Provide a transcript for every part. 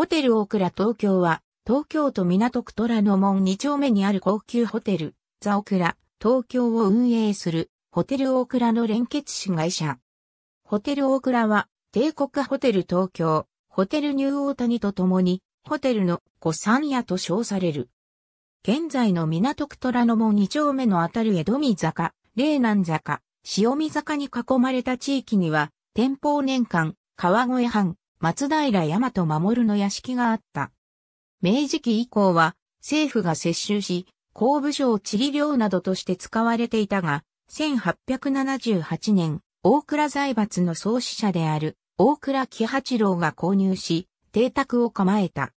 ホテルオークラ東京は、東京都港区虎ノ門2丁目にある高級ホテル、ザオクラ、東京を運営する、ホテルオークラの連結子会社。ホテルオークラは、帝国ホテル東京、ホテルニューオータニと共に、ホテルの古三屋と称される。現在の港区虎ノ門2丁目のあたる江戸見坂、霊南坂、潮見坂に囲まれた地域には、天保年間、川越藩、松平大和守の屋敷があった。明治期以降は政府が接収し、工部省地理領などとして使われていたが、1878年、大倉財閥の創始者である大倉喜八郎が購入し、邸宅を構えた。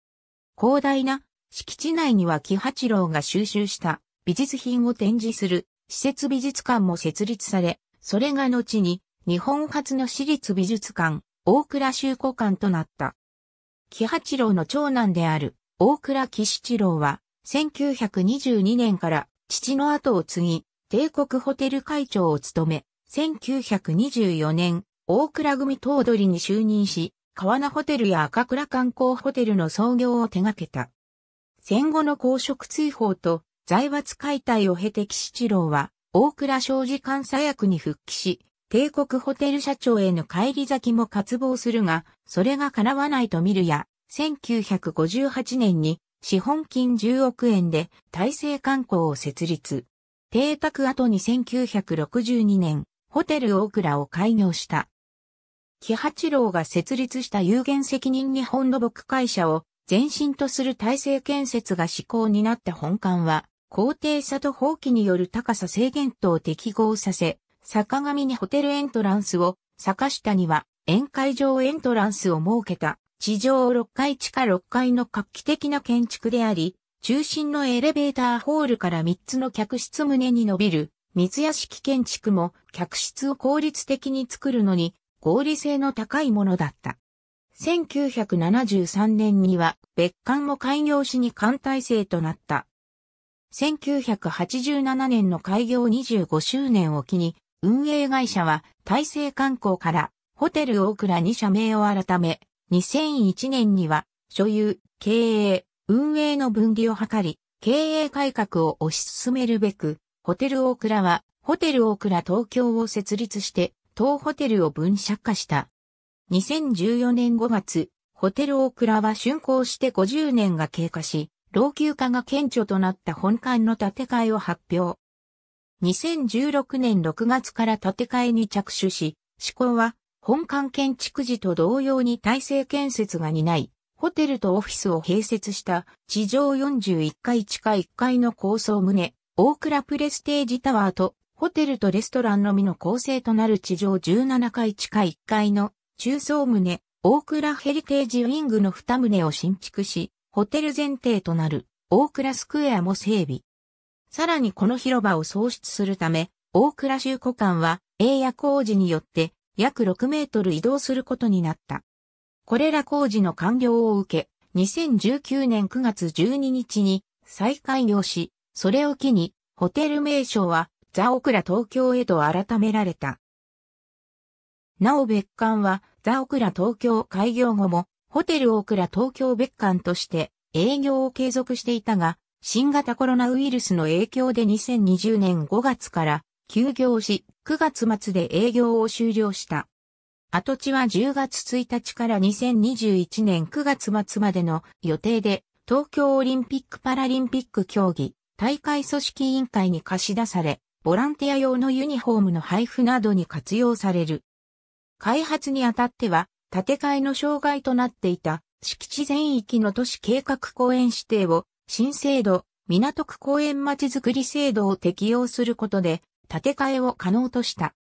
広大な敷地内には喜八郎が収集した美術品を展示する施設美術館も設立され、それが後に日本初の私立美術館、大倉修古官となった。喜八郎の長男である大倉喜七郎は、1922年から父の後を継ぎ、帝国ホテル会長を務め、1924年、大倉組頭取に就任し、川名ホテルや赤倉観光ホテルの創業を手掛けた。戦後の公職追放と財閥解体を経て吉七郎は、大倉商事監査役に復帰し、帝国ホテル社長への返り咲きも渇望するが、それが叶わないと見るや、1958年に資本金10億円で大政観光を設立。邸宅後に1962年、ホテルオークラを開業した。木八郎が設立した有限責任日本土木会社を前身とする体制建設が施行になった本館は、高低差と放棄による高さ制限等を適合させ、坂上にホテルエントランスを、坂下には宴会場エントランスを設けた、地上6階地下6階の画期的な建築であり、中心のエレベーターホールから3つの客室棟に伸びる、三屋式建築も客室を効率的に作るのに合理性の高いものだった。1973年には別館も開業しに艦体制となった。1987年の開業25周年を機に運営会社は大成観光からホテル大倉に社名を改め、2001年には所有、経営、運営の分離を図り、経営改革を推し進めるべく、ホテル大倉はホテル大倉東京を設立して、当ホテルを分社化した。2014年5月、ホテル大倉は竣工して50年が経過し、老朽化が顕著となった本館の建て替えを発表。2016年6月から建て替えに着手し、施行は本館建築時と同様に体制建設が担い、ホテルとオフィスを併設した地上41階地下1階の高層棟、大倉プレステージタワーとホテルとレストランのみの構成となる地上17階地下1階の中層棟、大倉ヘリテージウィングの2棟を新築し、ホテル前提となる大倉スクエアも整備。さらにこの広場を創出するため、大倉集古館は英夜工事によって約6メートル移動することになった。これら工事の完了を受け、2019年9月12日に再開業し、それを機にホテル名称はザ・オクラ東京へと改められた。なお別館はザ・オクラ東京開業後もホテルオクラ東京別館として営業を継続していたが、新型コロナウイルスの影響で2020年5月から休業し、9月末で営業を終了した。跡地は10月1日から2021年9月末までの予定で、東京オリンピック・パラリンピック競技、大会組織委員会に貸し出され、ボランティア用のユニフォームの配布などに活用される。開発にあたっては、建て替えの障害となっていた敷地全域の都市計画公園指定を新制度、港区公園まちづくり制度を適用することで、建て替えを可能とした。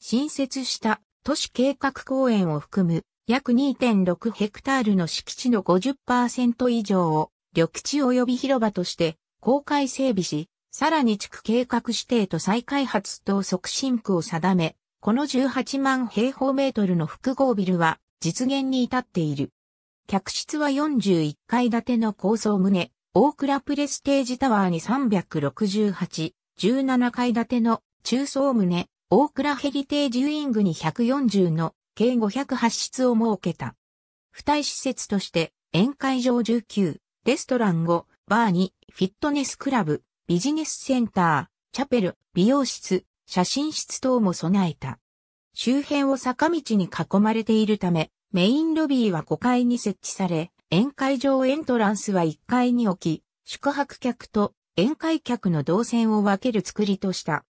新設した都市計画公園を含む約2.6ヘクタールの敷地の50%以上を緑地及び広場として公開整備し、さらに地区計画指定と再開発等促進区を定め、この18万平方メートルの複合ビルは実現に至っている。客室は41階建ての高層棟、大倉プレステージタワーに368、17階建ての中層棟、大倉ヘリテージウィングに140の計508室を設けた。付帯施設として宴会場19、レストラン5、バーに、フィットネスクラブ、ビジネスセンター、チャペル、美容室、写真室等も備えた。周辺を坂道に囲まれているため、メインロビーは5階に設置され、宴会場エントランスは1階に置き、宿泊客と宴会客の動線を分ける作りとした。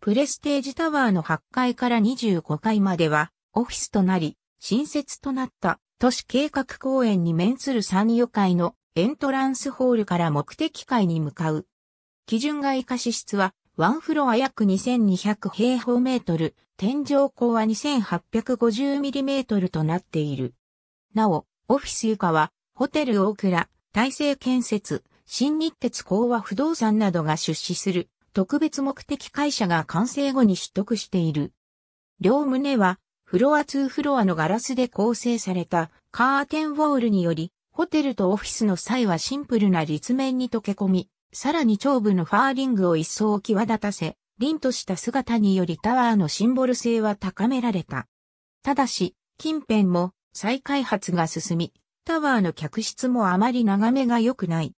プレステージタワーの8階から25階まではオフィスとなり、新設となった都市計画公園に面する山与会のエントランスホールから目的会に向かう。基準外貸室はワンフロア約2200平方メートル、天井高は2 8 5 0トルとなっている。なお、オフィス床は、ホテル大倉、大成建設、新日鉄工和不動産などが出資する特別目的会社が完成後に取得している。両棟はフロア2フロアのガラスで構成されたカーテンウォールにより、ホテルとオフィスの際はシンプルな立面に溶け込み、さらに頂部のファーリングを一層際立たせ、凛とした姿によりタワーのシンボル性は高められた。ただし、近辺も再開発が進み、タワーの客室もあまり眺めが良くない。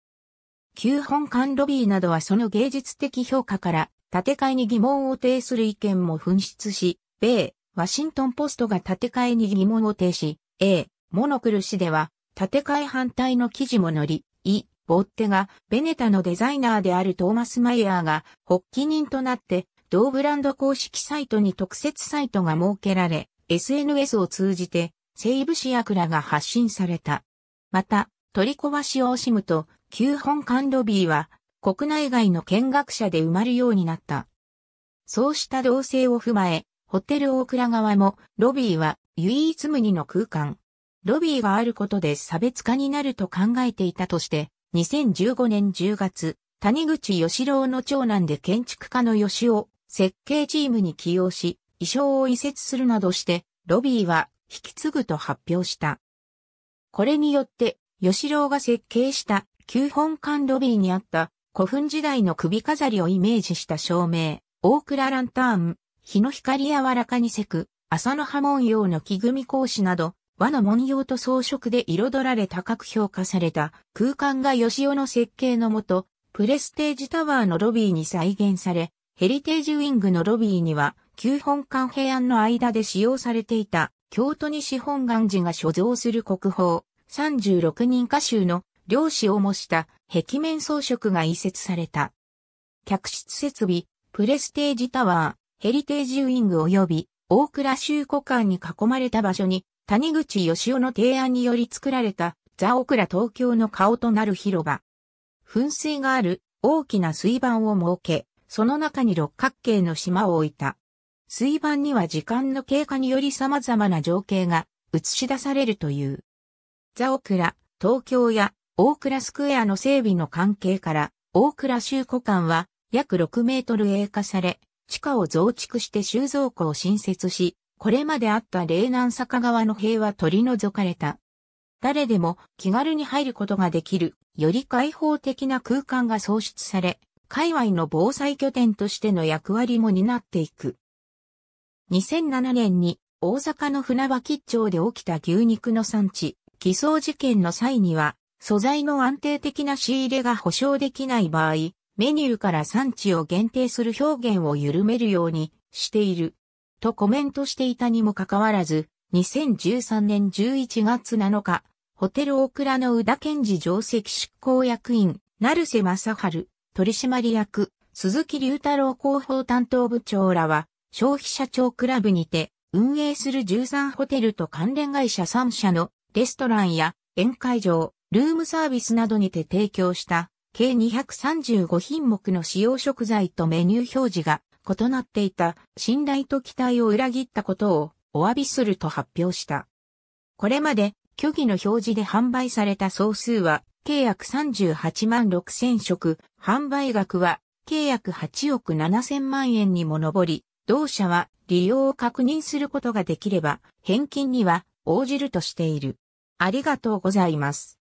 旧本館ロビーなどはその芸術的評価から建て替えに疑問を呈する意見も紛失し、米、ワシントンポストが建て替えに疑問を呈し、A、モノクル氏では建て替え反対の記事も載り、イ、ボッテがベネタのデザイナーであるトーマス・マイヤーが発起人となって同ブランド公式サイトに特設サイトが設けられ、SNS を通じて西武市役らが発信された。また、取り壊しを惜しむと、旧本館ロビーは国内外の見学者で埋まるようになった。そうした動静を踏まえ、ホテル大倉側もロビーは唯一無二の空間。ロビーがあることで差別化になると考えていたとして、2015年10月、谷口義郎の長男で建築家の吉尾設計チームに起用し、衣装を移設するなどして、ロビーは引き継ぐと発表した。これによって、吉郎が設計した旧本館ロビーにあった古墳時代の首飾りをイメージした照明、大倉ランターン、日の光柔らかにせく、朝の波紋用の木組格子など、和の文様と装飾で彩られ高く評価された空間が吉尾の設計のもと、プレステージタワーのロビーに再現され、ヘリテージウィングのロビーには、旧本館平安の間で使用されていた京都西本願寺が所蔵する国宝、36人歌集の漁師を模した壁面装飾が移設された。客室設備、プレステージタワー、ヘリテージウィング及び大倉集古館に囲まれた場所に谷口義雄の提案により作られたザオクラ東京の顔となる広場。噴水がある大きな水盤を設け、その中に六角形の島を置いた。水盤には時間の経過により様々な情景が映し出されるという。ザオクラ、東京や大倉スクエアの整備の関係から、大倉州庫館は約6メートル栄化され、地下を増築して収蔵庫を新設し、これまであった霊南坂川の塀は取り除かれた。誰でも気軽に入ることができる、より開放的な空間が創出され、界隈の防災拠点としての役割も担っていく。2007年に大阪の船場吉町で起きた牛肉の産地、偽装事件の際には、素材の安定的な仕入れが保証できない場合、メニューから産地を限定する表現を緩めるようにしている。とコメントしていたにもかかわらず、2013年11月7日、ホテルオークラの宇田健治上席執行役員、成瀬正春、取締役、鈴木隆太郎広報担当部長らは、消費者庁クラブにて、運営する13ホテルと関連会社3社のレストランや宴会場、ルームサービスなどにて提供した計235品目の使用食材とメニュー表示が異なっていた信頼と期待を裏切ったことをお詫びすると発表した。これまで虚偽の表示で販売された総数は契約38万6千食、販売額は契約8億7千万円にも上り、同社は利用を確認することができれば、返金には応じるとしている。ありがとうございます。